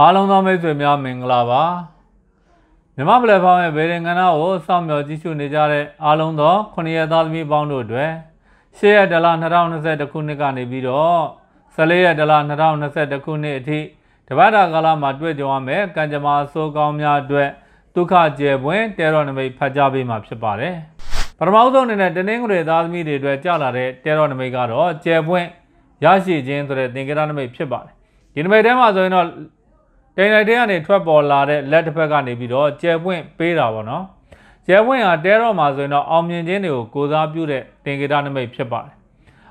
အားလုံးသောမိတ်ဆွေများမင်္ဂလာပါမြမပလက်ဖောင်းရဲ့ဗေဒင်ကဏ္ဍကိုစောင့်မျှော်ကြည့်ရှုနေကြတဲ့အားလုံးသော9ရက်သားသမီးပေါင်းတို့အတွက်10ရက်ဒလ2021ခုနှစ်ကနေပြီးတော့14ရက်ဒလ2021ခုနှစ်အထိတပတ်တာကာလမှာတွေ့ကြုံရမယ့်ကံကြမ္မာအဆိုးကောင်းများအတွက်ဒုက္ခကျေပွင့်တဲရောနမိတ်ဖတ်ကြားပေးမှာဖြစ်ပါတယ်ပထမဆုံးအနေနဲ့တင်းငွေသားသမီးတွေအတွက်ကြာလာတဲ့တဲရောနမိတ်ကတော့ကျေပွင့်ရရှိခြင်းဆိုတဲ့သင်္ကေတနမိတ်ဖြစ်ပါတယ်ဒီနမိတ်ထဲမှာဆိုရင်တော့ကြိုင်လိုက်တဲ့ကနေထွက်ပေါ်လာတဲ့လက်တစ်ဖက်ကနေပြီးတော့ကျယ်ပွင့်ပေးတာပေါ့နော်ကျယ်ပွင့်ဟာတဲတော့မှာဆိုရင်တော့အောင်မြင်ခြင်းတွေကိုကိုစားပြုတဲ့တင်ဂေတာနမိတ်ဖြစ်ပါတယ်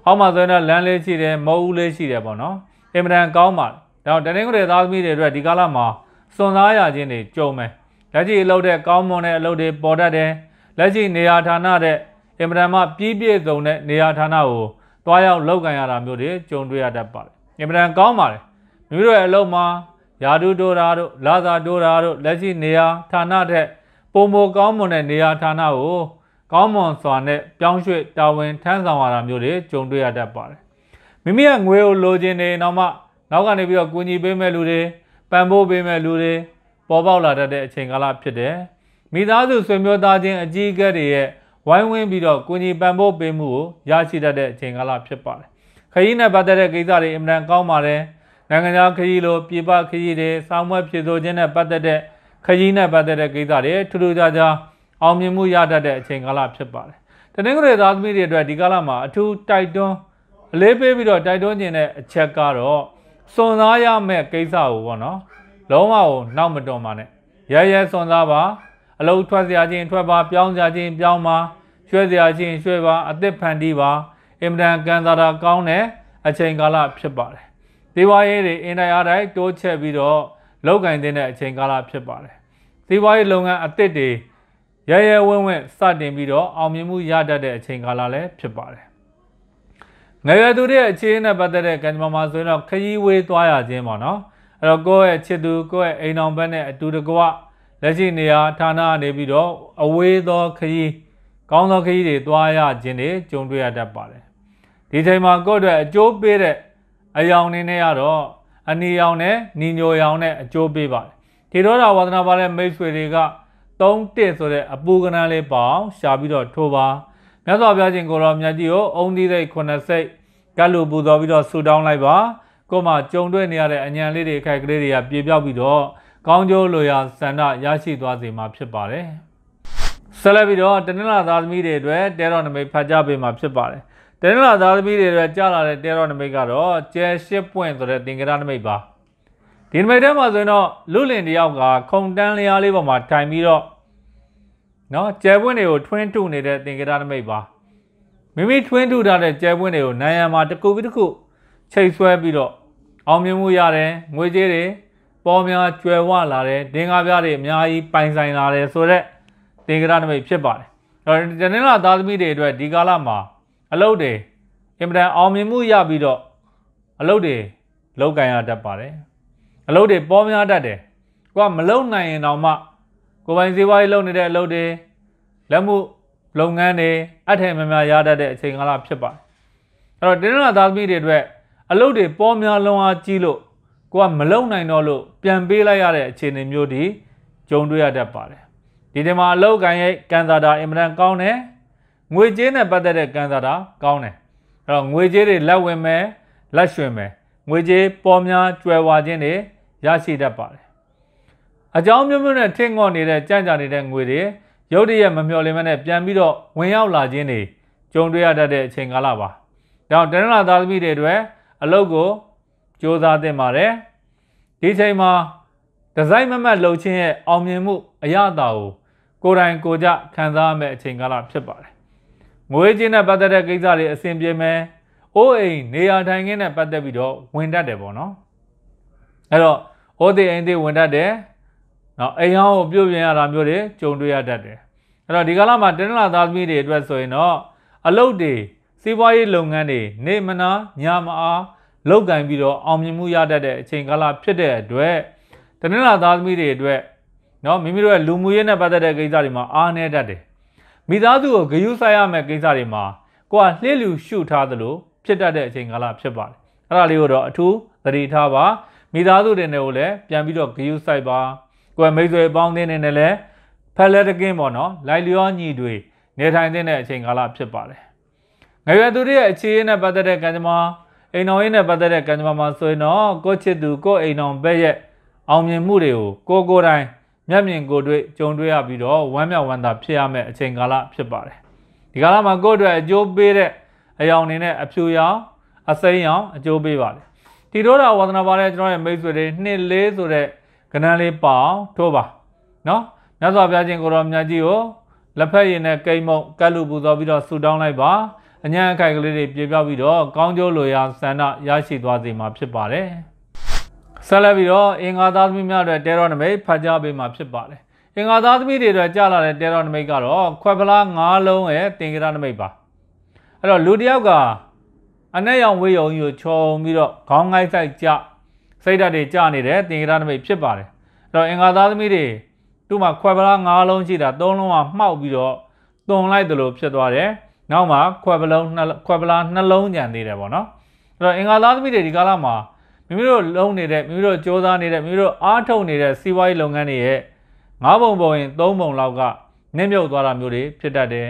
အောက်မှာဆိုရင်တော့လမ်းလေးရှိတယ်မုတ်ဦးလေးရှိတယ်ပေါ့နော်အင်မတန်ကောင်းပါတယ်ဒါတော့တနင်္ဂနွေသားသမီးတွေအတွက်ဒီကာလမှာစွန်စားရခြင်းတွေကြုံမယ်လက်ရှိအလုပ်တဲ့ကောင်းမွန်တဲ့အလုပ်တွေပေါ်တတ်တယ်လက်ရှိနေရာဌာနတဲ့အင်မတန်မှပြည့်ပြည့်စုံတဲ့နေရာဌာနကိုတွားရောက်လောက်ကန်ရတာမျိုးတွေကြုံတွေ့ရတတ်ပါတယ်အင်မတန်ကောင်းပါတယ်မိမိတို့ရဲ့အလုပ်မှာယာတုတိုရာတို့လာဇာတိုရာတို့လက်ရှိနေရာဌာနထက်ပုံမကောင်းမွန်တဲ့နေရာဌာနကိုကောင်းမွန်စွာနဲ့ပြောင်းရွှေ့တာဝန်ထမ်းဆောင်ရတာမျိုးတွေကြုံတွေ့ရတတ်ပါတယ်။မိမိရဲ့ငွေကိုလိုချင်နေတော့မှ နောက်ကနေပြီးတော့ကူညီပေးမဲ့လူတွေပံ့ပိုးပေးမဲ့လူတွေပေါ်ပေါက်လာတတ်တဲ့အချိန်ကာလဖြစ်တယ်။မိသားစုဆွေမျိုးသားချင်းအကြီးအကဲတွေရဲ့ဝိုင်းဝန်းပြီးတော့ကူညီပံ့ပိုးပေးမှုကိုရရှိတတ်တဲ့အချိန်ကာလဖြစ်ပါတယ်။ခရီးနဲ့ပတ်သက်တဲ့ကိစ္စတွေအမှန်ကောင်းပါတယ်။နိုင်ငံခြားခရီးလိုပြည်ပခရီးတွေစောင်းမွက်ဖြစ်ဆိုခြင်းနဲ့ပတ်သက်တဲ့ခရီးနဲ့ပတ်သက်တဲ့ကိစ္စတွေထူးထူးခြားခြားအောင်မြင်မှုရတတ်တဲ့အချိန်ကာလဖြစ်ပါတယ်။တနင်္ဂနွေသားသမီးတွေအတွက်ဒီကာလမှာအထူးတိုက်တွန်းအလေးပေးပြီးတော့တိုက်တွန်းခြင်းတဲ့အချက်ကတော့စွန်စားရမယ့်ကိစ္စကိုပေါ့နော်။လုံးဝကိုနောက်မတော်ပါနဲ့။ရရဲစွန်စားပါအလုံးထွက်စရာချင်း ထွက်ပါပြောင်းစရာချင်းပြောင်းပါရွှဲစရာချင်းရွှဲပါအသက်ဖန်တီးပါအင်မတန်ကန်စားတာကောင်းတဲ့အချိန်ကာလဖြစ်ပါတယ်စီးပွားရေးတွေအင်တိုင်းအားတိုင်းတိုးချဲ့ပြီးတော့လောက်ကန်တဲ့အချိန်ကာလဖြစ်ပါတယ်စီးပွားရေးလုပ်ငန်းအသစ်တွေရရဲဝင်းဝင်းစတင်ပြီးတော့အောင်မြင်မှုရတတ်တဲ့အချိန်ကာလလည်းဖြစ်ပါတယ်ငရသူတဲ့အခြေအနေနဲ့ပတ်သက်တဲ့ကံကြမ္မာဆိုရင်တော့ခရီးဝေးသွားရခြင်းပေါ့နော်အဲ့တော့ကိုယ့်ရဲ့ချစ်သူကိုယ့်ရဲ့အိမ်တော်ဘက်နဲ့အတူတကွလက်ရှိနေရာဌာနနေပြီးတော့အဝေးသောခရီးကောင်းသောခရီးတွေသွားရခြင်းတွေကြုံတွေ့ရတတ်ပါတယ်ဒီချိန်မှာကိုယ့်အတွက်အကျိုးပေးတဲ့အယောင်နေနဲ့ကတော့အနီရောင်နဲ့နီညိုရောင်နဲ့အကျိုးပေးပါတယ်ထေရောတာဝါသနာပါတဲ့မိတ်ဆွေတွေက3တင့်ဆိုတဲ့အပူကနာလေးပေါင်ရှာပြီးတော့ထိုးပါမြတ်စွာဘုရားရှင်ကိုရောမြတ်ကြီးကိုအုံဒီစိတ်9စိတ်ကလူပူတော်ပြီးတော့ဆူတောင်းလိုက်ပါကိုမှကြုံတွေ့နေရတဲ့အញ្ញံလေးတွေအခိုက်ကလေးတွေကပြေပြောက်ပြီးတော့ကောင်းကျိုးလိုရာဆန္ဒရရှိသွားစေမှာဖြစ်ပါတယ်ဆက်လက်ပြီးတော့တနင်္လာသားသမီးတွေအတွက်တဲတော်နမိတ်ဖတ်ကြပေးမှာဖြစ်ပါတယ်တနင်္လာသားသမီးတွေအတွက်ကြလာတဲ့တဲတော်နမိတ်ကတော့ကျဲ၈ပွင့်ဆိုတဲ့သင်္ကရနမိတ်ပါဒီနမိတ်ထဲမှာဆိုရင်တော့လူလင်တယောက်ကခုံတန်းလျားလေးပေါ်မှာထိုင်ပြီးတော့နော်ကျဲပွင့်တွေကိုထွင်းထုနေတဲ့သင်္ကရနမိတ်ပါမိမိထွင်းထုထားတဲ့ကျဲပွင့်တွေကိုနိုင်ရမှာတစ်ခုပြီးတစ်ခုချိတ်ဆွဲပြီးတော့အောင်မြင်မှုရတယ်ငွေကြေးတွေပေါ်များကျွယ်ဝလာတယ်ဒင်္ဂါပြားတွေအများကြီးပိုင်ဆိုင်လာတယ်ဆိုတော့သင်္ကရနမိတ်ဖြစ်ပါတယ်။ဒါတနင်္လာသားသမီးတွေအတွက်ဒီကာလမှာအလုပ်တွေအင်မတန်အောင်မြင်မှုရပြီးတော့အလုပ်တွေလောက်ကင်ရတတ်ပါတယ်အလုပ်တွေပေါများတတ်တယ်ကိုကမလုံနိုင်ရင်တောင်မှကိုပိုင်စေဝါးရေးလုပ်နေတဲ့အလုပ်တွေလက်မှုလုပ်ငန်းတွေအထည်များများရတတ်တဲ့အချိန်ကာလဖြစ်ပါတယ်အဲ့တော့တင်းနာသားသမီးတွေအတွက် အလုပ်တွေပေါများလွန်အားကြီးလို့ကိုကမလုံနိုင်တော့လို့ပြန်ပေးလိုက်ရတဲ့အခြေအနေမျိုးတွေကြုံတွေ့ရတတ်ပါတယ်ဒီတင်မှာအလုပ်ကင်ရဲ့ကန်စာတာအင်မတန်ကောင်းတယ်ငွေကြေးနဲ့ပတ်သက်တဲ့ကံစားတာကောင်းတယ်အဲ့တော့ငွေကြေးတွေလက်ဝင်မယ်လက်ရွှင်မယ်ငွေကြေးပေါ်များကျွယ်ဝခြင်းတွေရရှိတတ်ပါတယ်အကြောင်းမျိုးမျိုးနဲ့ထင့်ငေါ့နေတဲ့ကြံ့ကြာနေတဲ့ငွေတွေရုတ်တရက်မမျှော်လင့်မနဲ့ပြန်ပြီးတော့ဝင်ရောက်လာခြင်းတွေကြုံတွေ့ရတတ်တဲ့အချိန်ကာလပါ။ဒါကြောင့်တရဏသားသမီးတွေအတွက်အလုပ်ကိုစူးစမ်းသင့်ပါတယ်။ဒီချိန်မှာဒီဇိုင်းမမတ်လှုပ်ခြင်းရဲ့အောင်မြင်မှုအရသာကိုကိုယ်တိုင်ကိုကြခံစားရမယ့်အချိန်ကာလဖြစ်ပါတယ်။ငွေကြေးနဲ့ပတ်သက်တဲ့ကိစ္စတွေအဆင်ပြေမယ်။အိုးအိမ်နေရာထိုင်ခင်းနဲ့ပတ်သက်ပြီးတော့ဝင်တတ်တယ်ပေါ့နော်။အဲ့တော့အိုးတွေအိမ်တွေဝင်တတ်တယ်။နော်အိမ်ဟောင်းကိုပြုတ်ပြင်ရတာမျိုးတွေကြုံတွေ့ရတတ်တယ်။အဲ့တော့ဒီကာလမှာတင်းလာသားသမီးတွေအတွက်ဆိုရင်တော့အလုပ်တွေစီးပွားရေးလုပ်ငန်းတွေနေမနာညမအားလောက်ကင်ပြီးတော့အောင်မြင်မှုရတတ်တဲ့အချိန်ကာလဖြစ်တဲ့အတွက်တင်းလာသားသမီးတွေအတွက်နော်မိမိတို့ရဲ့လူမှုရေးနဲ့ပတ်သက်တဲ့ကိစ္စတွေမှာအားနည်းတတ်တယ်မိသားစုကိုဂရုစိုက်ရမယ့်ကိစ္စတွေမှာကိုကလှစ်လူရှုထားသလိုဖြစ်တတ်တဲ့အချိန်ကာလဖြစ်ပါတယ်အဲ့ဒါလေးကိုတော့အထူးသတိထားပါမိသားစုတွေနဲ့ကိုလည်းပြန်ပြီးတော့ဂရုစိုက်ပါကိုယ်မိတ်ဆွေပေါင်းတင်းနေနဲ့လည်းဖက်လက်တကင်းပေါ့နော်လိုက်လျောညီတွေနေထိုင်တဲ့အချိန်ကာလဖြစ်ပါတယ်ငရွယ်သူတွေရဲ့အခြေအနေနဲ့ပတ်သက်တဲ့ကံကြမ္မာအိမ်တော်ရင်းနဲ့ပတ်သက်တဲ့ကံကြမ္မာမှာဆိုရင်တော့ကိုချစ်သူကိုအိမ်တော်ဘက်ရဲ့အောင်မြင်မှုတွေကိုကိုကိုတိုင်းမျက်မြင်ကိုတွေ့ကြုံတွေ့ရပြီးတော့ဝမ်းမြောက်ဝမ်းသာဖြစ်ရမယ့်အချိန်ကာလဖြစ်ပါတယ်ဒီကာလမှာကိုယ့်အတွက်အကျိုးပေးတဲ့အယောင်နေနဲ့အဖြူရောင်အစိမ်းရောင်အကျိုးပေးပါတယ်တီတော့တာဝါသနာပါတဲ့ကျွန်တော်ရဲ့မိတ်ဆွေတွေနှစ်လေးဆိုတဲ့ကဏ္ဍလေးပေါအောင်ထိုးပါနော်မြတ်စွာဘုရားရှင်ကိုတော်မြတ်ကြီးကိုလက်ဖက်ရည်နဲ့ကိမ့်မုံကတ်လူပူဇော်ပြီးတော့ဆူတောင်းလိုက်ပါအញ្ញံအခိုက်ကလေးတွေပြေပြောက်ပြီးတော့ကောင်းကျိုးလိုရာဆန္ဒရရှိသွားစေမှာဖြစ်ပါတယ်ဆက်လက်ပြီးတော့အင်္ဂါသားသမီးများအတွက်တဲတော်နမိတ်ဖတ်ကြားပေးမှာဖြစ်ပါတယ်။အင်္ဂါသားသမီးတွေအတွက်ကြာလာတဲ့တဲတော်နမိတ်ကတော့ခွက်ပလား၅လုံးရဲ့တင်ကြရနမိတ်ပါ။အဲ့တော့လူတစ်ယောက်ကအနဲ့ရောင်ဝေးယုံကြီးကိုခြုံပြီးတော့ခေါင်းငိုက်ဆိုင်ကြစိတ်ဓာတ်တွေကြနေတဲ့တင်ကြရနမိတ်ဖြစ်ပါတယ်။အဲ့တော့အင်္ဂါသားသမီးတွေသူ့မှာခွက်ပလား၅လုံးရှိတာ၃လုံးကမှောက်ပြီးတော့တွန်လိုက်တယ်လို့ဖြစ်သွားတယ်။နောက်မှာခွက်ပလုံးခွက်ပလားနှလုံးညံသေးတယ်ပေါ့နော်။အဲ့တော့အင်္ဂါသားသမီးတွေဒီကာလမှာမိမိတို့လုံးနေတဲ့မိမိတို့စ조사နေတဲ့မိမိတို့အားထုတ်နေတဲ့စီးပွားရေးလုပ်ငန်းတွေရဲ့၅ပုံပုံရင်၃ပုံလောက်ကနစ်မြုပ်သွားတာမျိုးတွေဖြစ်တတ်တယ်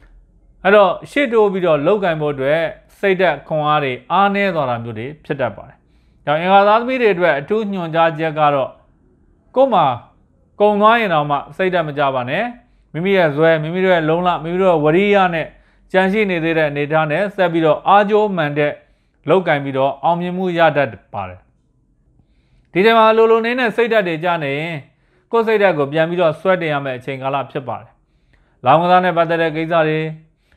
။အဲ့တော့ရှေ့တိုးပြီးတော့လောက်ကင်ဖို့အတွက်စိတ်ဓာတ်ခွန်အားတွေအားနည်းသွားတာမျိုးတွေဖြစ်တတ်ပါတယ်။ကြောင့်အင်္ဂါသားသမီးတွေအတွက်အထူးညွှန်ကြားချက်ကတော့ကို့မှာကုံသွားရင်တော့မှစိတ်ဓာတ်မကြပါနဲ့။မိမိရဲ့ဇွဲမိမိတို့ရဲ့လုံလမိမိတို့ရဲ့ဝရိယနဲ့ကြံရှိနေသေးတဲ့အနေအထားနဲ့ဆက်ပြီးတော့အာကြိုးမှန်တဲ့လောက်ကင်ပြီးတော့အောင်မြင်မှုရတတ်ပါတယ်ဒီချိန်မှာလိုလိုနေနဲ့စိတ်ဓာတ်တွေကြနေရင်ကိုယ်စိတ်ဓာတ်ကိုပြန်ပြီးတော့ဆွဲတင်ရမယ့်အချိန်ကာလဖြစ်ပါတယ်လောင်ကစားနဲ့ပတ်သက်တဲ့ကိစ္စတွေ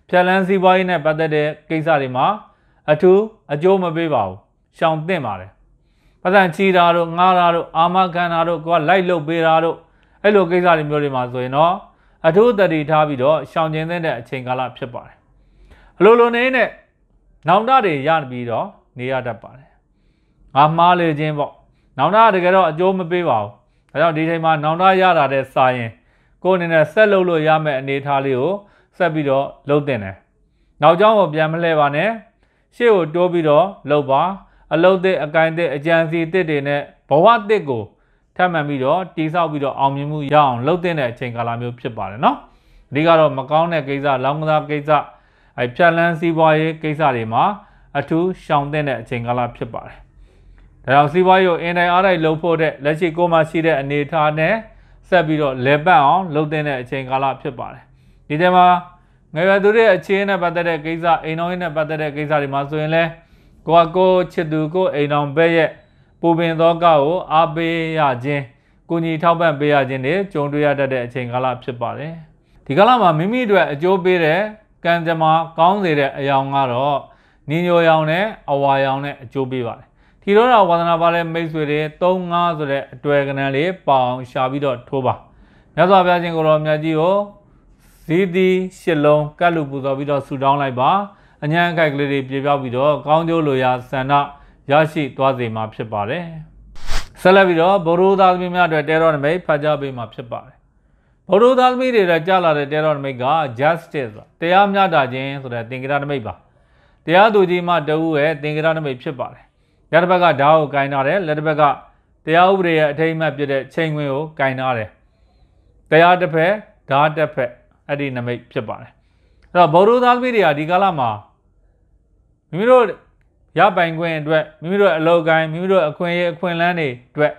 ဖြက်လန်းစီးပွားရေးနဲ့ပတ်သက်တဲ့ကိစ္စတွေမှာ အထူးအကျိုးမပေးပါဘူးရှောင်သင့်ပါတယ်ပတ်စံချီတာတို့ငားတာတို့အာမခံတာတို့ကိုယ်ကလိုက်လုပေးတာတို့အဲ့လိုကိစ္စတွေမျိုးတွေမှာဆိုရင်တော့အထူးတတိထားပြီးတော့ရှောင်ကျဉ်တဲ့အချိန်ကာလဖြစ်ပါတယ်အလိုလိုနေနဲ့နောင်တတွေရပြီးတော့နေရတတ်ပါတယ်ငါမှားလေခြင်းပေါ့နောင်တတကယ်တော့အကျိုးမပေးပါဘူးဒါကြောင့်ဒီချိန်မှာနောင်တရတာတဲ့စာရင်ကိုယ်အနေနဲ့ဆက်လုပ်လို့ရမယ့်အနေအထားလေးကိုဆက်ပြီးတော့လုပ်တင်တယ်။နောက်ကြောင်းကိုပြန်မလှည့်ပါနဲ့။ရှေ့ကိုတိုးပြီးတော့လုပ်ပါ။အလုပ်သစ်အကိုင်းသစ်အကြံစီသစ်တွေနဲ့ဘဝသစ်ကိုထပ်မံပြီးတော့တိဆောက်ပြီးတော့အောင်မြင်မှုရအောင်လုပ်တင်တဲ့အချိန်ကာလမျိုးဖြစ်ပါတယ်နော်။အဓိကတော့မကောင်းတဲ့ကိစ္စလောင်းကစားကိစ္စအဲဖြတ်လန်းစီးပွားရေးကိစ္စတွေမှာအထူးရှောင်တဲ့အချိန်ကာလဖြစ်ပါတယ်။ဒါကြောင့်စီးပွားရေးကိုအင်တိုင်းအားတိုင်းလုပ်ဖို့တဲ့လက်ရှိကိုမှရှိတဲ့အနေအထားနဲ့ဆက်ပြီးတော့လေပတ်အောင် လုပ်တဲ့အချိန်ကာလဖြစ်ပါတယ်။ဒီထဲမှာငယ်ရွယ်သူတွေအခြေအနေနဲ့ပတ်သက်တဲ့ကိစ္စအိမ်တော်ရေးနဲ့ပတ်သက်တဲ့ကိစ္စတွေမှာဆိုရင်လဲကိုကကိုချစ်သူကိုအိမ်တော်ဘက်ရဲ့ပူပင်သောကကိုအားပေးရခြင်းကိုညီထောက်ပံ့ပေးရခြင်းတွေကြုံတွေ့ရတတ်တဲ့အချိန်ကာလဖြစ်ပါတယ်။ဒီကာလမှာမိမိအတွက်အကျိုးပေးတဲ့ကံကြမ္မာကောင်းစေတဲ့အယောင်ကတော့နင်းညိုရောင်နဲ့အဝါရောင်နဲ့အကျိုးပေးပါတယ်ထီတော့တာဝါသနာပါတဲ့မိတ်ဆွေတွေ၃၅ဆိုတဲ့အတွေ့ကဏ္ဍလေးပေါအောင်ရှာပြီးတော့ထိုးပါမြတ်စွာဘုရားရှင်ကိုတော်မြတ်ကြီးကိုဇီးသီးရှစ်လုံးကတ်လူပူဇော်ပြီးတော့ဆူတောင်းလိုက်ပါအញ្ញံအခိုက်ကလေးတွေပြေပြောက်ပြီးတော့ကောင်းကျိုးလိုရာဆန္ဒရရှိသွားစေမှာ ဖြစ်ပါတယ်ဆက်လက်ပြီးတော့ဘုရိုးသားသမီးများအတွက်တဲတော်နမိတ်ဖတ်ကြားပေးမှာဖြစ်ပါတယ်ဗုဒ္ဓသားသမီးတွေကြလာတဲ့တရားတော်နမိတ်က justice ဆိုတာတရားမျှတခြင်းဆိုတဲ့သင်္ကေတနမိတ်ပါတရားသူကြီးမှတဦးရဲ့သင်္ကေတနမိတ်ဖြစ်ပါတယ်လက်တစ်ဘက်ကဓာတ်ကိုကင်ထားတယ်လက်တစ်ဘက်ကတရားဥပဒေရဲ့အထိမ်းအမှတ်ဖြစ်တဲ့ချိန်ခွင်ကိုကင်ထားတယ်တရားတစ်ဖက်ဓာတ်တစ်ဖက်အဲ့ဒီနမိတ်ဖြစ်ပါတယ်အဲ့တော့ဗုဒ္ဓသားသမီးတွေကဒီကာလမှာမိမိတို့ရပိုင်ခွင့်အတွက်မိမိတို့အလောက်ကိုင်းမိမိတို့အခွင့်အရေးအခွင့်အလမ်းတွေအတွက်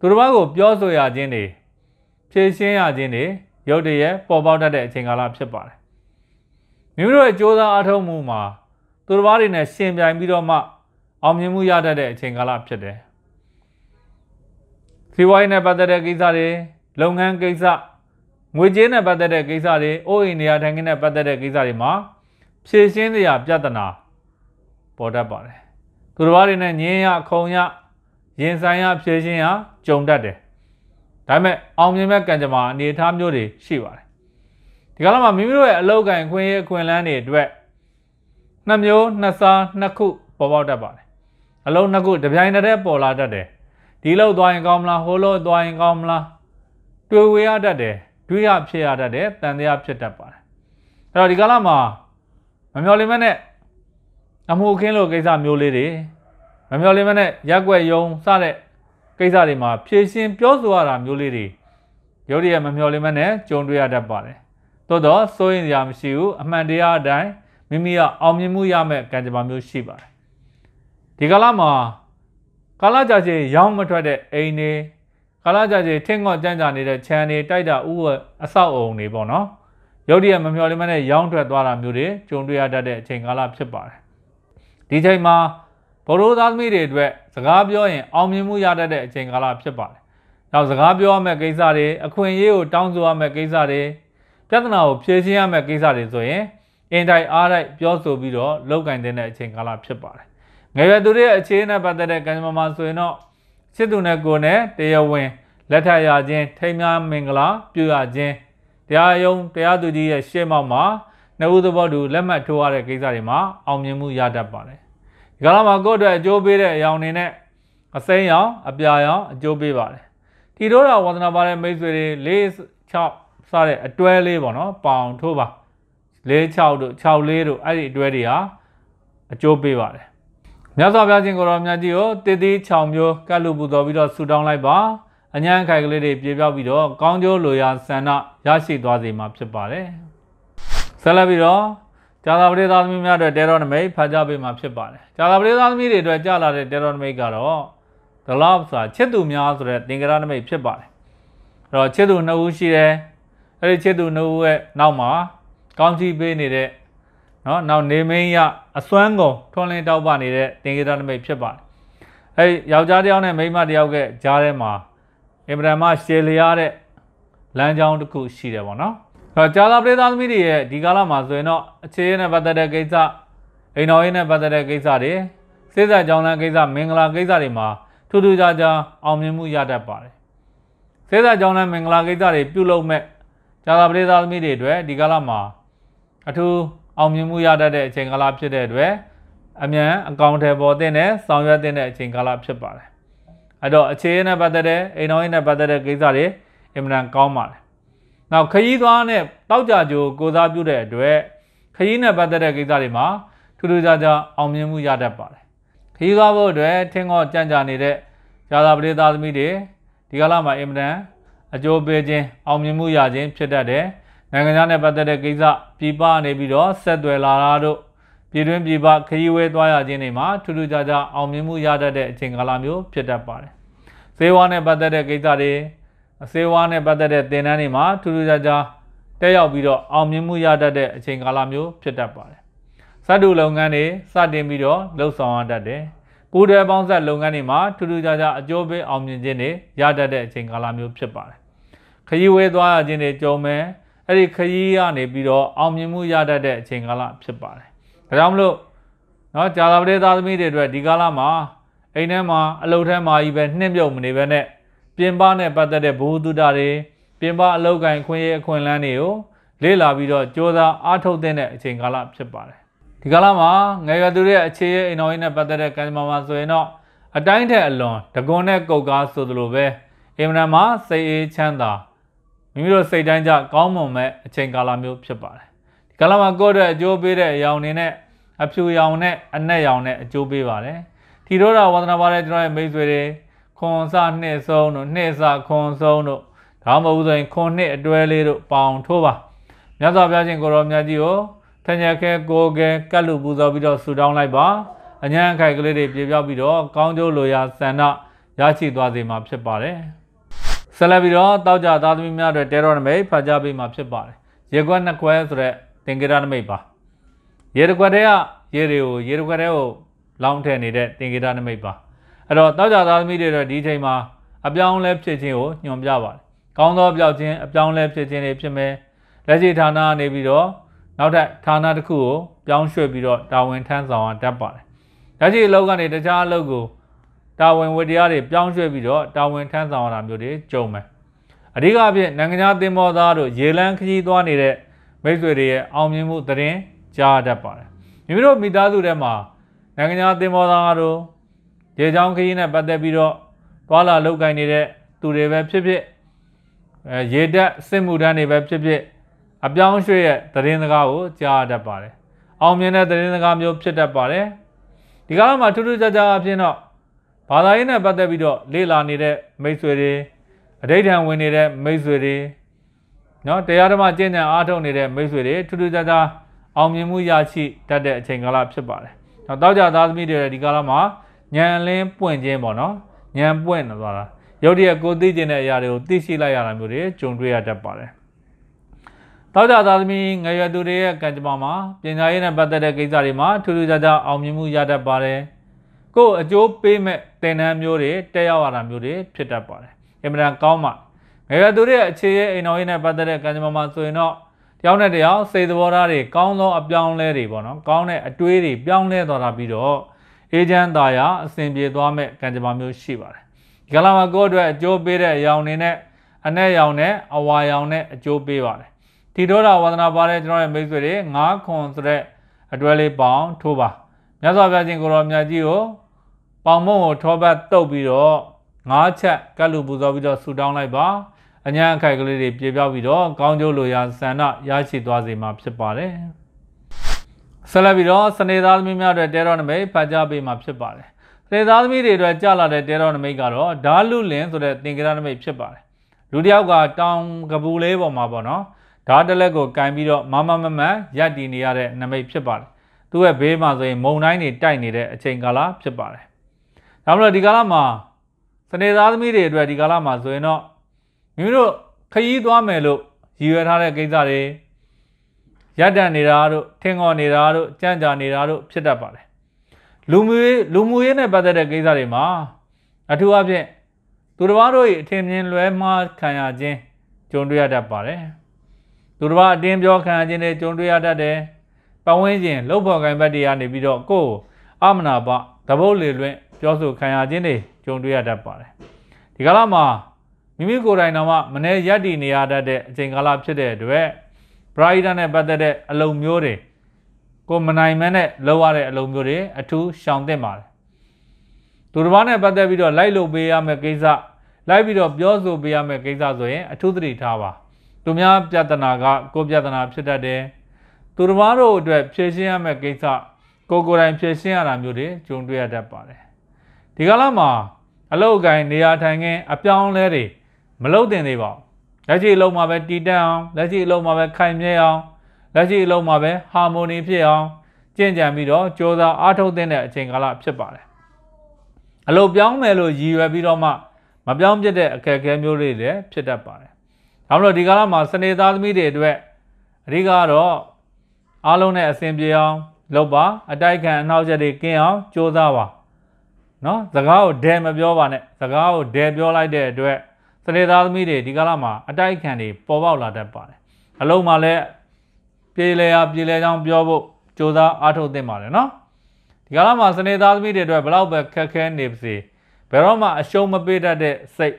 သူတို့ဘာကိုပြောဆိုရခြင်းတွေဖြည့်ရှင်းရခြင်းတွေရုတ်တရက်ပေါ်ပေါက်တတ်တဲ့အချိန်ကာလဖြစ်ပါတယ်။မိမိတို့ရဲ့ကြိုးစားအားထုတ်မှုမှာသူတစ်ပါးတွေနဲ့ရှင်ပြိုင်ပြီးတော့မှ အောင်မြင်မှုရတတ်တဲ့အချိန်ကာလဖြစ်တယ်။စီးပွားရေးနဲ့ပတ်သက်တဲ့ကိစ္စတွေလုပ်ငန်းကိစ္စငွေကြေးနဲ့ပတ်သက်တဲ့ကိစ္စတွေအိုးအိမ်နေရာထိုင်ခင်းနဲ့ပတ်သက်တဲ့ကိစ္စတွေမှာ ဖြည့်ရှင်းစရာပြဿနာပေါ်တတ်ပါတယ်။သူတစ်ပါးတွေနဲ့ငြင်းရခုံရရင်ဆိုင်ရဖြည့်ရှင်းရကြုံတတ်တယ်ဒါပေမဲ့အောင်မြင်မဲ့ကံကြမ္မာအနေအထားမျိုးတွေရှိပါတယ်ဒီကလာမှာမိမိတို့ရဲ့အလောက်ကန်ခွင့်ရခွင့်လန်းတွေအတွက်နှစ်မျိုးနှစ်စားနှစ်ခုပေါ်ပေါက်တတ်ပါတယ်အလုံးနှစ်ခုတပြိုင်တည်းပေါ်လာတတ်တယ်ဒီလောက်သွားရင်ကောင်းမလားဟိုလောက်သွားရင်ကောင်းမလားတွေ့ဝေရတတ်တယ်တွေးရဖြစ်ရတတ်တယ်တန်တရားဖြစ်တတ်ပါတယ်အဲ့တော့ဒီကလာမှာမမျော်လင့်မနဲ့အမှုခင်းလိုကိစ္စမျိုးလေးတွေမမျော်လင့်မနဲ့ရက်ွက်ယုံစတဲ့ကိစ္စတွေမှာဖြည့်ရှင်ပြောဆိုရတာမျိုးလေးတွေရုပ်ရည်မမျှော်လင့်မနဲ့ကြုံတွေ့ရတတ်ပါတယ်။သို့တော့စိုးရင်စရာမရှိဘူးအမှန်တရားအတိုင်းမိမိရအောင်မြင်မှုရမဲ့ကံကြမ္မာမျိုးရှိပါတယ်။ဒီကာလမှာကာလကြာချိန်ရောင်းမထွက်တဲ့အိမ်တွေကာလကြာချိန်ထင်းကော့ကြမ်းကြနေတဲ့ခြံတွေတိုက်တာဥအဆောက်အုံတွေပေါ့နော်။ရုပ်ရည်မမျှော်လင့်မနဲ့ရောင်းထွက်သွားတာမျိုးတွေကြုံတွေ့ရတတ်တဲ့အချိန်ကာလဖြစ်ပါတယ်။ဒီချိန်မှာဗုဒ္ဓသားသမီးတွေအတွက်စကားပြောရင် အောင်မြင်မှုရတတ်တဲ့အချိန်ကာလဖြစ်ပါတယ်။နောက်စကားပြောရမယ့်ကိစ္စတွေအခွင့်အရေးကိုတောင်းဆိုရမယ့်ကိစ္စတွေပြဿနာကိုဖြေရှင်းရမယ့်ကိစ္စတွေဆိုရင်အင်တိုက်အားတိုက်ပြောဆိုပြီးတော့လောက်ကင်တဲ့အချိန်ကာလဖြစ်ပါတယ်။ငယ်ရွယ်သူတွေရဲ့အခြေအနေနဲ့ပတ်သက်တဲ့ကံကြမ္မာဆိုရင်တော့စစ်သူနဲ့ကိုယ်နဲ့တရားဝင်လက်ထပ်ရခြင်းထိမ်းများမင်္ဂလာပြုရခြင်းတရားယုံတရားသူကြီးရဲ့ရှေ့မှောက်မှာနှုတ်သဘောတူလက်မှတ်ထိုးရတဲ့ကိစ္စတွေမှာအောင်မြင်မှုရတတ်ပါတယ်ဒီကလာမှာကိုယ့်အတွက်အကျိုးပေးတဲ့အရောင်တွေနဲ့အစိမ်းရောင်အပြာရောင်အကျိုးပေးပါတယ်ထီထိုးတာဝန္ဒနာပါတဲ့မိတ်ဆွေတွေ၄6စတဲ့အတွဲလေးပေါ့နော် ပေါင်ထိုးပါ၄6တို့6လေးတို့အဲ့ဒီအတွဲတွေဟာအကျိုးပေးပါတယ်မြတ်စွာဘုရားရှင်ကိုရောမြတ်ကြီးကိုတည်တည်ချောင်မျိုးကတ်လူပူတော်ပြီးတော့ဆူတောင်းလိုက်ပါအញ្ញံခိုင်ကလေးတွေပြေပြောက်ပြီးတော့ကောင်းကျိုးလိုရာဆန္ဒရရှိသွားစေမှာဖြစ်ပါတယ်ဆက်လက်ပြီးတော့ကြာသပတေးသားသမီးများအတွက်တေရောနမိတ်ဖတ်ကြားပေးမှာဖြစ်ပါတယ်ကြာသပတေးသားသမီးတွေအတွက်ကြာလာတဲ့တေရောနမိတ်ကတော့ the love ဆိုတာချစ်သူများဆိုတဲ့သင်္ကရနမိတ်ဖြစ်ပါတယ်အဲ့တော့ချစ်သူနှစ်ဦးရှိတယ်အဲ့ဒီချစ်သူနှစ်ဦးရဲ့နောက်မှာကောင်းချီးပေးနေတဲ့နော်နောက်နေမင်းရအစွမ်းကုန်ထွန်းလင်းတောက်ပနေတဲ့သင်္ကေတနမိတ်ဖြစ်ပါတယ်အဲ့ယောက်ျားတစ်ယောက်နဲ့မိန်းမတစ်ယောက်ကကြားထဲမှာအင်ဗရာမရှေလျားတဲ့လမ်းကြောင်းတစ်ခုရှိတယ်ပေါ့နော်တော့ကြာလာပရိသတ်သမီးတွေရဲ့ဒီကာလမှာဆိုရင်တော့အခြေအနေနဲ့ပတ်သက်တဲ့ကိစ္စအိမ်တော်ရေးနဲ့ပတ်သက်တဲ့ကိစ္စတွေစိတ်ဆက်ကြောင်းလန်းကိစ္စမင်္ဂလာကိစ္စတွေမှာထူးထူးခြားခြားအောင်မြင်မှုရတတ်ပါတယ်စိတ်ဆက်ကြောင်းလန်းမင်္ဂလာကိစ္စတွေပြုလုပ်မဲ့ကြာလာပရိသတ်သမီးတွေအတွက်ဒီကာလမှာအထူးအောင်မြင်မှုရတတ်တဲ့အချိန်ကာလဖြစ်တဲ့အတွက်အမြန်အကောင့်ထဲပေါ်တင်တဲ့ဆောင်ရွက်တင်တဲ့အချိန်ကာလဖြစ်ပါတယ်အဲ့တော့အခြေအနေနဲ့ပတ်သက်တဲ့အိမ်တော်ရေးနဲ့ပတ်သက်တဲ့ကိစ္စတွေအင်မတန်ကောင်းပါတယ်နောက်ခရီးသွားနဲ့တောက်ကြကြိုကိုစားပြုတဲ့အတွက်ခရီးနဲ့ပတ်သက်တဲ့ကိစ္စတွေမှာထူးထူးခြားခြားအောင်မြင်မှုရတတ်ပါတယ်ခရီးသွားဖို့အတွက်ထင်းကောကြံ့ကြာနေတဲ့ဇာတာပရိသတ်သမီးတွေဒီကလာမှာအင်မတန်အကျိုးပေးခြင်း အောင်မြင်မှုရခြင်းဖြစ်တတ်တယ်နိုင်ငံခြားနဲ့ပတ်သက်တဲ့ကိစ္စပြည်ပနေပြီးတော့ဆက်သွယ်လာတာတို့ပြည်တွင်းပြည်ပခရီးဝဲသွားရခြင်းတွေမှာထူးထူးခြားခြားအောင်မြင်မှုရတတ်တဲ့အချိန်ကာလမျိုးဖြစ်တတ်ပါတယ်ဈေးဝါးနဲ့ပတ်သက်တဲ့ကိစ္စတွေအစေဝါနဲ့ပတ်သက်တဲ့သင်တန်းတွေမှာ ထူးထူးခြားခြားတက်ရောက်ပြီးတော့အောင်မြင်မှုရတတ်တဲ့အချိန်ကာလမျိုးဖြစ်တတ်ပါတယ်။စတုလုပ်ငန်းတွေစတင်ပြီးတော့လှုပ်ဆောင်ရတတ်တယ်။ကိုယ်တိုင်ပေါင်းဆက်လုပ်ငန်းတွေမှာထူးထူးခြားခြားအကျိုးပေးအောင်မြင်ခြင်းတွေရတတ်တဲ့အချိန်ကာလမျိုးဖြစ်ပါတယ်။ခရီးဝဲသွားရခြင်းတွေကြုံမယ်။အဲ့ဒီခရီးကနေပြီးတော့အောင်မြင်မှုရတတ်တဲ့အချိန်ကာလဖြစ်ပါတယ်။ဒါကြောင့်မလို့နော်ဂျာလာပဒေသားသမီးတွေအတွက်ဒီကာလမှာအိမ်ထဲမှာအလုပ်ထဲမှာကြီးပဲနှင့်မြုပ်မနေပဲနဲ့ပြင်ပနဲ့ပတ်သက်တဲ့ဘဝတုဒ္ဒတွေပြင်ပအလောက်ကန်ခွင့်ရအခွင့်အလမ်းတွေကိုလေ့လာပြီးတော့စ조사အားထုတ်တဲ့အချိန်ကာလဖြစ်ပါတယ်ဒီကာလမှာငယ်ရွယ်သူတွေအခြေရဲ့အိမ်တော်ရေးနဲ့ပတ်သက်တဲ့ကံကြမ္မာမှာဆိုရင်တော့အတိုင်းထက်အလွန်ဒဂွန်နဲ့ကုတ်ကားဆိုသလိုပဲအင်မတန်မှစိတ်အေးချမ်းသာမိမိတို့စိတ်တိုင်းကြကောင်းမွန်မဲ့အချိန်ကာလမျိုးဖြစ်ပါတယ်ဒီကာလမှာကိုယ့်အတွက်အကျိုးပေးတဲ့အရာတွေနဲ့အဖြူရောင်နဲ့အနက်ရောင်နဲ့အကျိုးပေးပါတယ်ထီထိုးတာဝန္ဒနာပါတဲ့ကျွန်တော်ရဲ့မိတ်ဆွေတွေခွန်စနှစ်ဆုံးတို့နှစ်စခွန်ဆုံးတို့ဒါမှမဟုတ်ဆိုရင်ခွန်နှစ်အတွဲလေးတို့ပေါင်ထိုးပါမြတ်စွာဘုရားရှင်ကိုရောမြတ်ကြီးကိုထညာခဲကိုခဲကတ်လူပူဇော်ပြီးတော့ဆူတောင်းလိုက်ပါအញ្ញံအခိုက်ကလေးတွေပြေပြောက်ပြီးတော့ကောင်းကျိုးလိုရာဆန္ဒရရှိသွားစေမှာဖြစ်ပါတယ်ဆက်လက်ပြီးတော့တောက်ကြသားသမီးများအတွက်တဲတော်နမိတ်ဖာကြပေးမှာဖြစ်ပါတယ်ရေခွက်နှစ်ခွက်ဆိုတဲ့သင်္ကေတနမိတ်ပါ ရေတစ်ခွက်တည်းကရေတွေကိုရေတစ်ခွက်တည်းကိုလောင်းထည့်နေတဲ့သင်္ကေတနမိတ်ပါအဲ့တော့တောက်ကြသားသမီးတွေတော့ဒီချိန်မှာအပြောင်းလဲဖြစ်ခြင်းကိုညွှန်ပြပါတယ်။ကောင်းသောပြောက်ခြင်းအပြောင်းလဲဖြစ်ခြင်းတွေဖြစ်မယ်။လက်ရှိဌာနနေပြီးတော့နောက်ထပ်ဌာနတစ်ခုကိုပြောင်းရွှေ့ပြီးတော့တာဝန်ထမ်းဆောင်အောင်တတ်ပါတယ်။လက်ရှိအလုပ်ကနေတခြားအလုပ်ကိုတာဝန်ဝတ္တရားတွေပြောင်းရွှေ့ပြီးတော့တာဝန်ထမ်းဆောင်ရတာမျိုးတွေကြုံမယ်။အဓိကအဖြစ်နိုင်ငံခြားသင်္ဘောသားတို့ရေလန်းခကြီးသွားနေတဲ့မိတ်ဆွေတွေရဲ့အောင်မြင်မှုသတင်းကြားတတ်ပါတယ်။မိမိတို့မိသားစုထဲမှာနိုင်ငံခြားသင်္ဘောသားတို့ရေချောင်းခရီးနဲ့ပတ်သက်ပြီးတော့သွာလာလောက်ကင်နေတဲ့သူတွေပဲဖြစ်ဖြစ်အဲရေတက်စစ်မှုထမ်းတွေပဲဖြစ်ဖြစ်အပြောင်းရွှေ့ရဲ့သတင်းစကားကိုကြားတတ်ပါတယ်။အောင်မြင်တဲ့သတင်းစကားမျိုးဖြစ်တတ်ပါတယ်။ဒီကားမှာထူးထူးခြားခြားအဖြစ်တော့ဘာသာရေးနဲ့ပတ်သက်ပြီးတော့လေ့လာနေတဲ့မိတ်ဆွေတွေအဋိဌံဝင်နေတဲ့မိတ်ဆွေတွေနော်တရားဓမ္မကျင့်ကြံအားထုတ်နေတဲ့မိတ်ဆွေတွေထူးထူးခြားခြားအောင်မြင်မှုရရှိတတ်တဲ့အချိန်ကာလဖြစ်ပါတယ်။နောက်တောက်ကြသားသမီးတွေလည်းဒီကာလမှာဉာဏ်လင်းပွင့်ခြင်းပေါ့နော်ဉာဏ်ပွင့်သွားတာရုပ်တရက်ကိုသိကျင်တဲ့အရာတွေကိုသိရှိလိုက်ရတာမျိုးတွေကြုံတွေ့ရတတ်ပါတယ်တောက်ကြသားသမီးငရွယ်သူတွေရဲ့ကံကြမ္မာမှာပညာရေးနဲ့ပတ်သက်တဲ့ကိစ္စတွေမှာထူးထူးခြားခြားအောင်မြင်မှုရတတ်ပါတယ်ကို့အကျိုးပေးမဲ့သင်တန်းမျိုးတွေတက်ရောက်ရတာမျိုးတွေဖြစ်တတ်ပါတယ်အင်မတန်ကောင်းပါငရွယ်သူတွေရဲ့အခြေရဲ့အိမ်တော်ရေးနဲ့ပတ်သက်တဲ့ကံကြမ္မာမှာဆိုရင်တော့တယောက်နဲ့တယောက်စိတ်သဘောထားတွေကောင်းသော အပြောင်းလဲတွေပေါ့နော်ကောင်းတဲ့အတွေးတွေပြောင်းလဲသွားတာပြီးတော့အေဂျင့်သားရာအစဉ်ပြေသွားမဲ့ကံကြမ္မာမျိုးရှိပါတယ်။ဒီကလာမှာကိုယ့်အတွက်အကျိုးပေးတဲ့အယောင်နေနဲ့အနဲ့ရောင်နဲ့အဝါရောင်နဲ့အကျိုးပေးပါတယ်။ဒီတော့တာဝန္ဒနာပါတဲ့ကျွန်တော်ရဲ့မိတ်ဆွေတွေငါးခွန်ဆိုတဲ့အတွဲလေးပေါင်ထိုးပါ။မြတ်စွာဘုရားရှင်ကိုရောမြတ်ကြီးကိုပေါင်မုံကိုထောပတ်တုပ်ပြီးတော့ငါးချက်ကတ်လူပူဇော်ပြီးတော့ဆူတောင်းလိုက်ပါ။အညာအခိုက်ကလေးတွေပြေပြောက်ပြီးတော့ကောင်းကျိုးလိုရာဆန္ဒရရှိသွားစေမှာဖြစ်ပါတယ်။ဆက်လက်ပြီးတော့စနေသားသမီးများအတွက်တဲတော်နမိတ်ဖတ်ကြားပေးမှာဖြစ်ပါတယ်။စနေသားသမီးတွေအတွက်ကြလာတဲ့တဲတော်နမိတ်ကတော့ဓာလူလင်ဆိုတဲ့သင်္ကရနမိတ်ဖြစ်ပါတယ်။လူတစ်ယောက်ကတောင်ကပူလေးပေါ်မှာပေါ့နော်။ဓာတလက်ကိုကင်ပြီးတော့မမမမရက်တည်နေရတဲ့နမိတ်ဖြစ်ပါတယ်။သူ့ရဲ့ဘေးမှာဆိုရင်မုန်တိုင်းတွေတိုက်နေတဲ့အချိန်ကာလဖြစ်ပါတယ်။ဒါမှမဟုတ်ဒီကာလမှာစနေသားသမီးတွေအတွက်ဒီကာလမှာဆိုရင်တော့မိမိတို့ခရီးသွားမယ်လို့ရည်ရွယ်ထားတဲ့ကိစ္စတွေရတန်နေတာတို့ထင်ငေါ်နေတာတို့ကြံ့ကြာနေတာတို့ဖြစ်တတ်ပါတယ်လူမှုရေးလူမှုရေးနဲ့ပတ်သက်တဲ့ကိစ္စတွေမှာအထူးအဖြင့်သူတစ်ပါးတို့၏အထင်မြင်လွဲမှားခံရခြင်းကြုံတွေ့ရတတ်ပါတယ်သူတစ်ပါးအတင်းပြောခံရခြင်းတွေကြုံတွေ့ရတတ်တယ်ပတ်ဝန်းကျင်လှုပ်ဖော်ကံပတ်တွေကနေပြီးတော့ကိုယ်အမနာပသဘုတ်လေလွင့်ပြောဆိုခံရခြင်းတွေကြုံတွေ့ရတတ်ပါတယ်ဒီကာလမှာမိမိကိုယ်တိုင်တော့မနေရည်တည်နေရတတ်တဲ့အချိန်ကာလဖြစ်တဲ့အတွက်ပရာဟိတနဲ့ပတ်သက်တဲ့အလုံမျိုးတွေကိုမနိုင်မနဲ့လောက်ရတဲ့အလုံမျိုးတွေအထူးရှောင်သင့်ပါတယ်သူတစ်ပါးနဲ့ပတ်သက်ပြီးတော့လိုက်လို့ပေးရမယ့်ကိစ္စလိုက်ပြီးတော့ပြောဆိုပေးရမယ့်ကိစ္စဆိုရင်အထူးသတိထားပါသူများပြဿနာက ကိုပြဿနာဖြစ်တတ်တယ်သူတစ်ပါးတို့အတွက်ဖြေရှင်းရမယ့်ကိစ္စကိုကိုယ်တိုင် ဖြေရှင်းရတာမျိုးတွေကြုံတွေ့ရတတ်ပါတယ်ဒီကလာမှာအလောက်ကိုင်းနေရာထိုင်ခင်းအပြောင်းလဲတွေမလုပ်တင်သေးပါဘူးလက်ရှိအလုံးမှာပဲတည်တံ့အောင်လက်ရှိအလုံးမှာပဲခိုင်မြဲအောင်လက်ရှိအလုံးမှာပဲဟာမိုနီဖြစ်အောင်ကြင်ကြံပြီးတော့ကြိုးစားအားထုတ်တဲ့အချိန်ကာလဖြစ်ပါတယ်အလုပ်ပြောင်းမယ်လို့ရည်ရွယ်ပြီးတော့မှ မပြောင်းပြတဲ့အခက်အခဲမျိုးတွေလည်းဖြစ်တတ်ပါတယ်။ဒါမှမဟုတ်ဒီကာလမှာစနေသားသမီးတွေအတွက်အဓိကတော့အားလုံးနဲ့အဆင်ပြေအောင်လုပ်ပါအတိုက်ခံအနှောက်အယှက်တွေကင်းအောင်ကြိုးစားပါ။နော်စကားကိုဒဲမပြောပါနဲ့စကားကိုဒဲပြောလိုက်တဲ့အတွက်စနေသားသမီးတွေဒီကာလမှာအတိုက်ခံတွေပေါ်ပေါက်လာတတ်ပါတယ်အလုံးမှာလည်းပြည်လဲရပြည်လဲကြောင်းပြောဖို့စ조사အားထုတ်သင့်ပါတယ်နော်ဒီကာလမှာစနေသားသမီးတွေအတွက်ဘလောက်ပဲခက်ခဲနေပါစေဘယ်တော့မှအရှုံးမပေးတတ်တဲ့စိတ်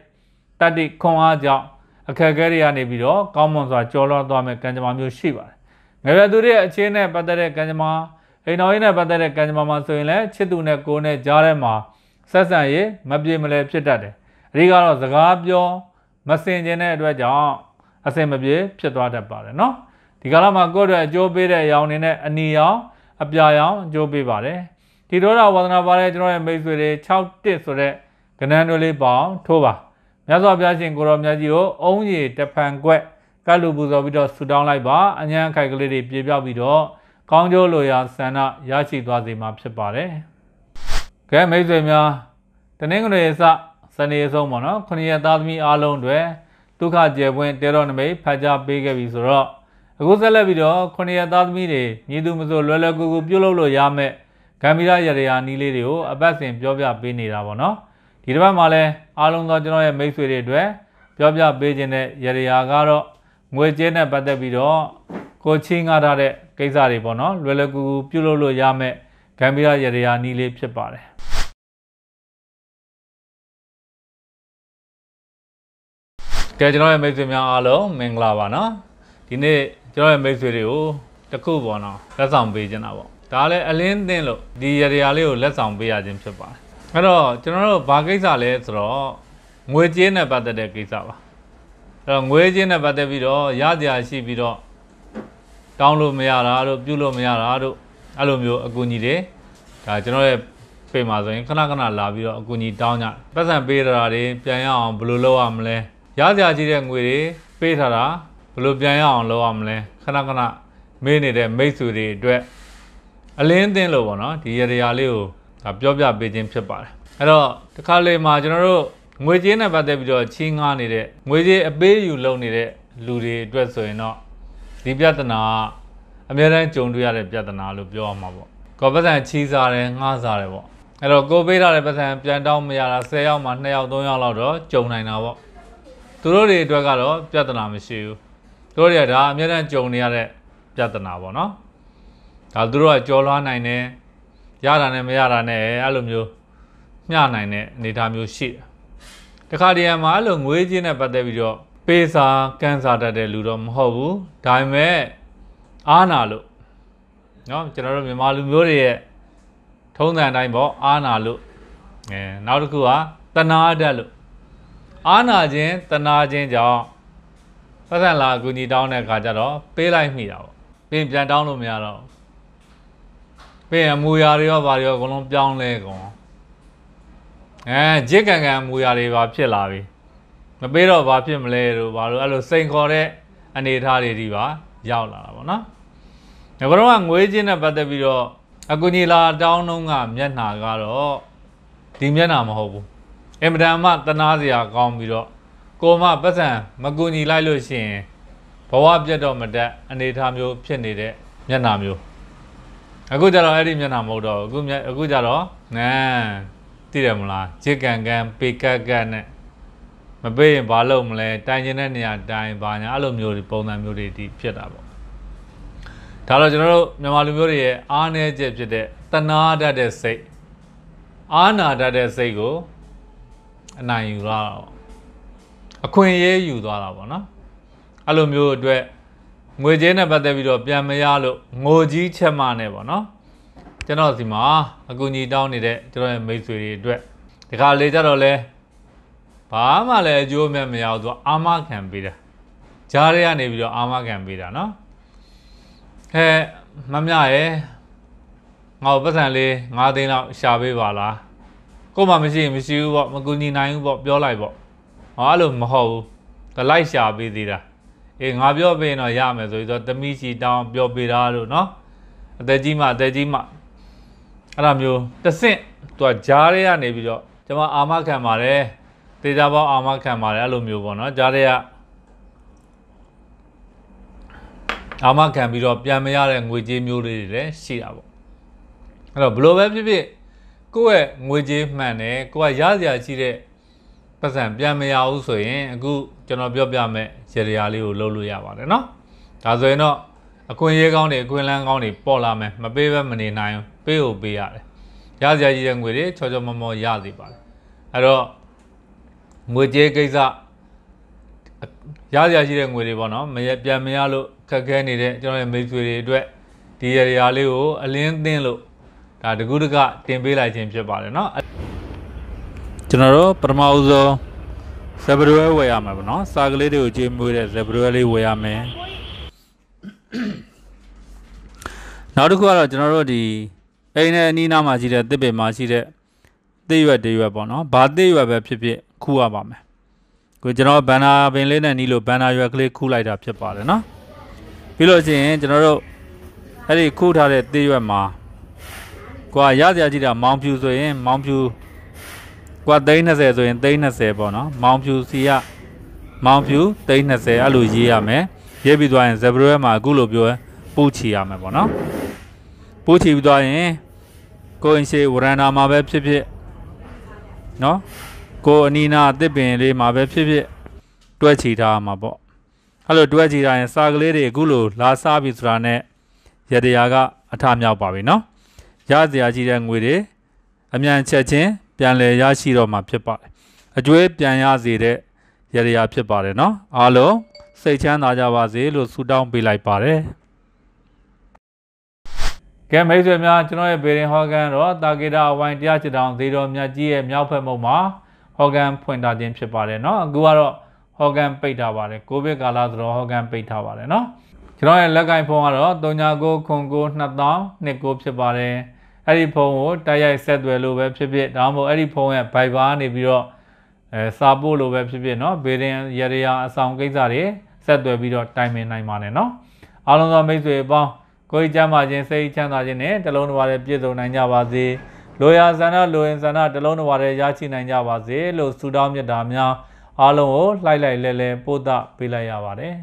တတ္တိခွန်အားကြောင့်အခက်အခဲတွေကနေပြီးတော့ကောင်းမွန်စွာကျော်လွှားသွားမယ့်ကံကြမ္မာမျိုးရှိပါတယ်ငရသူရဲ့အခြေနဲ့ပတ်သက်တဲ့ကံကြမ္မာအိမ်တော်ရင်းနဲ့ပတ်သက်တဲ့ကံကြမ္မာမှာဆိုရင်လည်းချစ်သူနဲ့ကိုယ်နဲ့ကြားထဲမှာဆက်ဆံရေးမပြေမလည်ဖြစ်တတ်တယ်အဓိကတော့စကားပြောမစင်ကျင်တဲ့အတွက်ကြောင့်အစင်မပြေဖြစ်သွားတတ်ပါတယ်နော်ဒီကာလမှာကိုယ့်အတွက်အကျိုးပေးတဲ့အရောင်တွေနဲ့အနီရောင်အပြာရောင်အကျိုးပေးပါတယ်ဒီတော့တာဝန္ဒနာပါတဲ့ကျွန်တော်ရဲ့မိတ်ဆွေတွေ6တစ်ဆိုတဲ့ကဏ္ဍတို့လေးပေါင်းထိုးပါမြတ်စွာဘုရားရှင်ကိုရောမြတ်ကြီးကိုအုံးရည်တဖန်ကွက်ကတ်လူပူဇော်ပြီးတော့ဆူတောင်းလိုက်ပါအញ្ញံအခိုက်ကလေးတွေပြေပြောက်ပြီးတော့ကောင်းကျိုးလိုရာဆန္ဒရရှိသွားစေမှာဖြစ်ပါတယ်။ကဲမိတ်ဆွေများတနင်္ဂနွေစစနေအဆုံးပေါ့နော်ခொနည်းသားသမီးအားလုံးတွေဒုက္ခကျေပွင့်တဲတော်နမိတ်ဖတ်ကြားပေးခဲ့ပြီဆိုတော့အခုဆက်လက်ပြီးတော့ခொနည်းသားသမီးတွေမြည်သူမဆိုလွယ်လွယ်ကူကူပြုတ်လုပ်လို့ရမယ်ဂမ်ဘီရာရရယာနီးလေးတွေကို အပတ်စဉ်ပြောပြပေးနေတာပေါ့နော်ဒီတစ်ပတ်မှာလည်းအားလုံးသောကျွန်တော်ရဲ့မိတ်ဆွေတွေအတွက်ပြောပြပေးခြင်းတဲ့ရရယာကတော့ငွေကြေးနဲ့ပတ်သက်ပြီးတော့ကိုချင်းငါထားတဲ့ကိစ္စတွေပေါ့နော်လွယ်လွယ်ကူကူပြုတ်လုပ်လို့ရမယ်ဂမ်ဘီရာရရယာနီးလေးဖြစ်ပါတယ်ကဲကျွန်တော်ရဲ့မိတ်ဆွေများအားလုံးမင်္ဂလာပါနော်ဒီနေ့ကျွန်တော်ရဲ့မိတ်ဆွေတွေကိုတခုပေါ်တော့လက်ဆောင်ပေးခြင်းတာပေါ့ဒါလည်းအလင်းသင်းလို့ဒီရတရားလေးကိုလက်ဆောင်ပေးရခြင်းဖြစ်ပါတယ်အဲ့တော့ကျွန်တော်တို့ဘာကိစ္စလဲဆိုတော့ငွေကြေးနဲ့ပတ်သက်တဲ့ကိစ္စပါအဲ့တော့ငွေကြေးနဲ့ပတ်သက်ပြီးတော့ရကြရရှိပြီးတော့တောင်းလို့မရတာတို့ပြုလို့မရတာတို့အဲ့လိုမျိုးအကူအညီတွေဒါကျွန်တော်ရဲ့ဖေးမှာဆိုရင်ခဏခဏလာပြီးတော့အကူအညီတောင်းကြပတ်စံပေးတာတွေပြန်ရအောင်ဘယ်လိုလုပ်ရမလဲရစရာကြီးတဲ့ငွေတွေ ပေးထားတာဘယ်လိုပြန်ရအောင် လုပ်ရမလဲခဏခဏမေးနေတဲ့မိတ်ဆွေတွေအတွက်အလင်းသင်းလို့ပေါ့နော်ဒီရတရားလေးကိုဒါပြောပြပေးခြင်းဖြစ်ပါတယ်အဲ့တော့ဒီခါလေးမှာကျွန်တော်တို့ငွေကြေးနဲ့ပတ်သက်ပြီးတော့ချင်းငားနေတဲ့ငွေကြေးအပေးယူလုပ်နေတဲ့လူတွေအတွက်ဆိုရင်တော့ဒီပြဿနာကအများတိုင်းကြုံတွေ့ရတဲ့ပြဿနာလို့ပြောရမှာပေါ့ကောပတ်စံချီးစားတယ်ငှားစားတယ်ပေါ့အဲ့တော့ကိုပေးထားတဲ့ပတ်စံပြန်တောင်းမရတာ10ယောက်မှ2ယောက်3ယောက်လောက်တော့ကြုံနိုင်တာပေါ့သူတို့တွေအတွက်ကတော့ပြဿနာမရှိဘူးသူတို့တွေကဒါအများအားကြုံနေရတဲ့ပြဿနာပေါ့နော်ဒါသူတို့ကကြော်လွှားနိုင်တယ်ရတာနဲ့မရတာနဲ့အဲ့လိုမျိုးမျှနိုင်တဲ့အနေအထားမျိုးရှိတယ်တခါတည်းမှာအဲ့လိုငွေကြေးနဲ့ပတ်သက်ပြီးတော့ပေးစာကန်စာတတ်တဲ့လူတော့မဟုတ်ဘူးဒါပေမဲ့အာနာလို့เนาะကျွန်တော်တို့မြန်မာလူမျိုးတွေရဲ့ထုံးစံအတိုင်းပေါ့အာနာလို့အဲနောက်တစ်ခုကတနာအတတ်လို့အာနာခြင်းတနာခြင်းကြောင့်ပတ်သက်လာအကူကြီးတောင်းတဲ့အခါကျတော့ပေးလိုက်မိတာပေါ့ပြင်ပြန်တောင်းလို့မရတော့ပြင်အမူအရာတွေရောဘာတွေရောအကုန်လုံးပြောင်းလဲကုန်အဲကြစ်ကန်ကန်အမူအရာတွေပါ ဖြစ်လာပြီမပေးတော့ဘာဖြစ်မလဲတို့ဘာလို့အဲ့လိုစိန်ခေါ်တဲ့အနေအထားတွေဒီပါ ရောက်လာတာပေါ့နော်ဒါဘရောကငွေချင်းနဲ့ပတ်သက်ပြီးတော့အကူကြီးလာတောင်းတော့ကမျက်နှာကတော့ဒီမျက်နှာမဟုတ်ဘူးအင်မတန်မှတနာစရာကောင်းပြီးတော့ကိုမပတ်စံမကူညီလိုက်လို့ရှိရင်ဘဝပြတ်တော့မတက်အနေထားမျိုးဖြစ်နေတဲ့မျက်နှာမျိုးအခုကြတော့အဲ့ဒီမျက်နှာမဟုတ်တော့အခုအခုကြတော့ငန်းသိတယ်မလားဂျစ်ကန်ကန်ပေကတ်ကတ်နဲ့မပေးရင်ဘာလုပ်မလဲတိုင်ကျင်တဲ့နေရာတိုင်ဘာညာအဲ့လိုမျိုးပုံစံမျိုးတွေဒီဖြစ်တာပေါ့ဒါတော့ကျွန်တော်တို့မြန်မာလူမျိုးတွေရဲ့အားနည်းချက်ဖြစ်တဲ့တနာတတ်တဲ့စိတ်အာနာတတ်တဲ့စိတ်ကိုအနိုင်ယူလာတော့အခွင့်အရေးယူသွားတာပေါ့နော်အဲ့လိုမျိုးအတွက်ငွေကြေးနဲ့ပတ်သက်ပြီးတော့ပြန်မရလို့ငိုကြီးချက်မနဲ့ပေါ့နော်ကျွန်တော်စီမှာအကူကြီးတောင်းနေတဲ့ကျွန်တော်ရဲ့မိတ်ဆွေတွေအတွက်ဒီခါလေကြတော့လဲဘာမှလည်းအကျိုးမဲ့မရဘူးသူအာမခံပေးတာကြားထဲကနေပြီးတော့အာမခံပေးတာနော်ဟဲ့မမရရဲ့ငါ့ပတ်စံလေး9သိန်းလောက်ရှာပေးပါလားကို့မှာမရှိရင်မရှိဘူးပေါ့မကူညီနိုင်ဘူးပေါ့ပြောလိုက်ပေါ့ဟောအဲ့လိုမဟုတ်ဘူးကလိုက်ရှာပေးသေးတာအေးငါပြောပေးရင်တော့ရမယ်ဆိုပြီးတော့တမိချီတောင်းပြောပေးတာလို့နော်အသက်ကြီးမှအသက်ကြီးမှအဲ့လိုမျိုးတဆင့်သူကကြားရဲကနေပြီးတော့ကျွန်မအာမခံပါတယ်တေချာပေါအာမခံပါတယ်အဲ့လိုမျိုးပေါ့နော်ကြားရဲကအာမခံပြီးတော့ပြန်မရတဲ့ငွေကြေးမျိုးလေးတွေလည်းရှိတာပေါ့အဲ့တော့ဘလို့ပဲဖြစ်ဖြစ်ကိုယ့်ရဲ့ငွေကြေးမှန်တယ်ကိုကရစရာရှိတဲ့ပတ်စံပြန်မရဘူးဆိုရင်အခုကျွန်တော်ပြောပြမယ်ရေရရာလေးကိုလှုပ်လို့ရပါတယ်เนาะဒါဆိုရင်တော့အခွင့်အရေးကောင်းတွေအခွင့်အလမ်းကောင်းတွေပေါ်လာမယ်မပေးဘဲမနေနိုင်ပေးဖို့ပေးရတယ်ရစရာရှိတဲ့ငွေတွေချောချောမောမောရစီပါတယ်အဲ့တော့ငွေကြေးကိစ္စရစရာရှိတဲ့ငွေတွေပေါ့နော်မရပြန်မရလို့ခက်ခဲနေတဲ့ကျွန်တော်ရဲ့မိတ်ဆွေတွေအတွက်ဒီရေရရာလေးကိုအလင်းသင်းလို့ဒါတကူးတကတင်ပေးလိုက်ခြင်းဖြစ်ပါတယ်เนาะကျွန်တော်တို့ပထမဦးဆုံးဇက်ဘရွဲဝယ်ရမှာပေါ့เนาะစာကလေးတွေကိုကြေးမွေးတဲ့ဇက်ဘရွဲလေးဝယ်ရမယ်နောက်တစ်ခုကတော့ကျွန်တော်တို့ဒီအိမ်နဲ့အနီးနားမှာရှိတဲ့တစ်ပင်မှာရှိတဲ့သေရွက်တေရွက်ပေါ့နော်။ဘာသေရွက်ပဲဖြစ်ဖြစ်ခူရပါမယ်။ကိုကျွန်တော်ဘန်နာပင်လေးနဲ့နီးလို့ဘန်နာရွက်ကလေးခူလိုက်တာဖြစ်ပါတယ်နော်။ပြီးလို့ရှိရင်ကျွန်တော်တို့အဲ့ဒီခူထားတဲ့သေရွက်မှာကွာရစရာကြည့်တာမောင်ဖြူဆိုရင်မောင်ဖြူကွာ320ဆိုရင်320ပေါ့နော်မောင်ဖြူစီကမောင်ဖြူ320အဲ့လိုရေးရမယ်ရေးပြီးသွားရင်ဇက်ဘရွဲမှာအခုလိုပြောပူချီရမယ်ပေါ့နော်ပူချီပြီးသွားရင်ကိုအင်ရှေဝရန်နာမှာပဲဖြစ်ဖြစ်နော်ကိုအနီနာအစ်ပင်လေးမှာပဲဖြစ်ဖြစ်တွဲချီထားမှာပေါ့အဲ့လိုတွဲချီထားရင်စာကလေးတွေအခုလို လာစားပြီးဆိုတာနဲ့ရတရားကအထမြောက်ပါပြီနော်ရစရာကြီးတဲ့ငွေတွေအမြန်ချက်ချင်းပြန်လည်ရရှိတော့မှာဖြစ်ပါတယ်အကျွေးပြန်ရစေတဲ့ရရဖြစ်ပါတယ်နော်အားလုံးစိတ်ချမ်းသာကြပါစေလို့ဆုတောင်းပေးလိုက်ပါတယ်ကဲမိတ်ဆွေများကျွန်တော်ရဲ့ဗေဒင်ဟောကန်တော့တာကေတာဝိုင်းတရားချစ်တောင်ဇေတော်မြတ်ကြီးရဲ့မြောက်ဖက်မုံမှာဟောကန်ဖွင့်ထားခြင်းဖြစ်ပါတယ်เนาะအခုကတော့ဟောကန်ပိတ်ထားပါတယ်ကိုဗစ်ကာလဆိုတော့ဟောကန်ပိတ်ထားပါတယ်เนาะကျွန်တော်ရဲ့လက်ကင်ဖုန်းကတော့39ခွန်ကို2000ဖြစ်ပါတယ်အဲ့ဒီဖုန်းကို တိုက်ရိုက်ဆက်သွယ်လို့ပဲဖြစ်ဖြစ်ဒါမှမဟုတ်အဲ့ဒီဖုန်းရဲ့ Viber နေပြီးတော့အဲစာပို့လို့ပဲဖြစ်ဖြစ်เนาะဘေဒင်ရရရာအဆောင်ကိစ္စတွေဆက်သွယ်ပြီးတော့တိုင်ပင်နိုင်ပါတယ်เนาะအားလုံးသောမိတ်ဆွေပေါင်းကိုယ်ကြမ်းပါခြင်းစိတ်ချမ်းသာခြင်းနဲ့တလုံးတစ်ပါးနဲ့ပြည့်စုံနိုင်ကြပါစေလိုရာဆန္ဒလိုရင်ဆန္ဒတလုံးတစ်ပါးနဲ့ရရှိနိုင်ကြပါစေလို့ဆုတောင်းမြတ်တာများအားလုံးကိုလှိုက်လိုက်လဲလဲပို့သပေးလိုက်ရပါတယ်